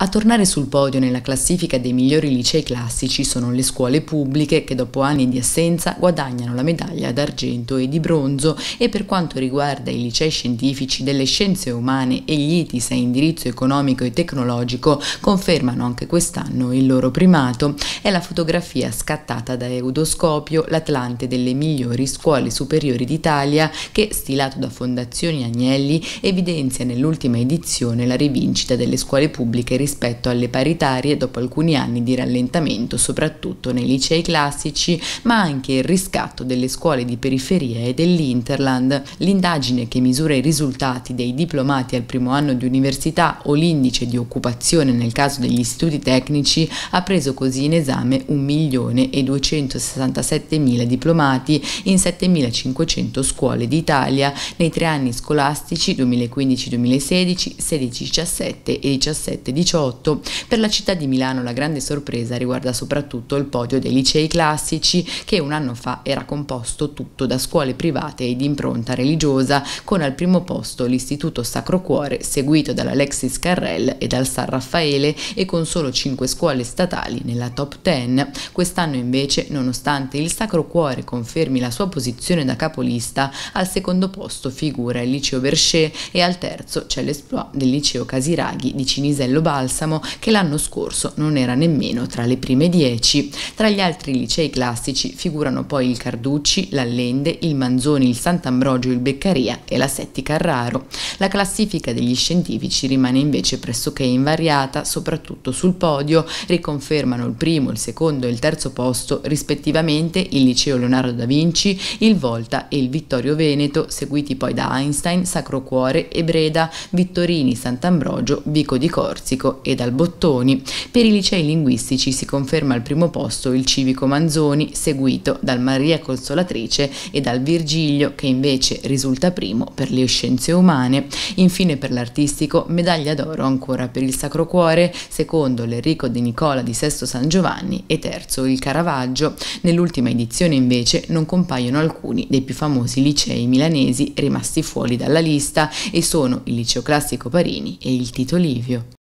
A tornare sul podio nella classifica dei migliori licei classici sono le scuole pubbliche che dopo anni di assenza guadagnano la medaglia d'argento e di bronzo e per quanto riguarda i licei scientifici delle scienze umane e gli ITIS a indirizzo economico e tecnologico confermano anche quest'anno il loro primato. È la fotografia scattata da Eudoscopio, l'Atlante delle migliori scuole superiori d'Italia che, stilato da Fondazioni Agnelli, evidenzia nell'ultima edizione la rivincita delle scuole pubbliche rispetto rispetto alle paritarie dopo alcuni anni di rallentamento, soprattutto nei licei classici, ma anche il riscatto delle scuole di periferia e dell'Interland. L'indagine che misura i risultati dei diplomati al primo anno di università o l'indice di occupazione nel caso degli istituti tecnici ha preso così in esame 1.267.000 diplomati in 7.500 scuole d'Italia nei tre anni scolastici 2015-2016, 16-17 e 17-18 2018. Per la città di Milano la grande sorpresa riguarda soprattutto il podio dei licei classici che un anno fa era composto tutto da scuole private e di impronta religiosa con al primo posto l'Istituto Sacro Cuore seguito dall'Alexis Carrel e dal San Raffaele e con solo 5 scuole statali nella top 10. Quest'anno invece nonostante il Sacro Cuore confermi la sua posizione da capolista al secondo posto figura il liceo Berchet e al terzo c'è l'esploit del liceo Casiraghi di Cinisello Balsa Balsamo che l'anno scorso non era nemmeno tra le prime dieci. Tra gli altri licei classici figurano poi il Carducci, l'Allende, il Manzoni, il Sant'Ambrogio, il Beccaria e la Setti Carraro. La classifica degli scientifici rimane invece pressoché invariata, soprattutto sul podio riconfermano il primo, il secondo e il terzo posto rispettivamente il liceo Leonardo da Vinci, il Volta e il Vittorio Veneto, seguiti poi da Einstein, Sacro Cuore e Breda, Vittorini, Sant'Ambrogio, Vico di Corsico e dal Bottoni. Per i licei linguistici si conferma al primo posto il civico Manzoni, seguito dal Maria Consolatrice e dal Virgilio, che invece risulta primo per le scienze umane. Infine per l'artistico, medaglia d'oro ancora per il Sacro Cuore, secondo l'Enrico De Nicola di Sesto San Giovanni e terzo il Caravaggio. Nell'ultima edizione invece non compaiono alcuni dei più famosi licei milanesi rimasti fuori dalla lista e sono il Liceo Classico Parini e il Tito Livio.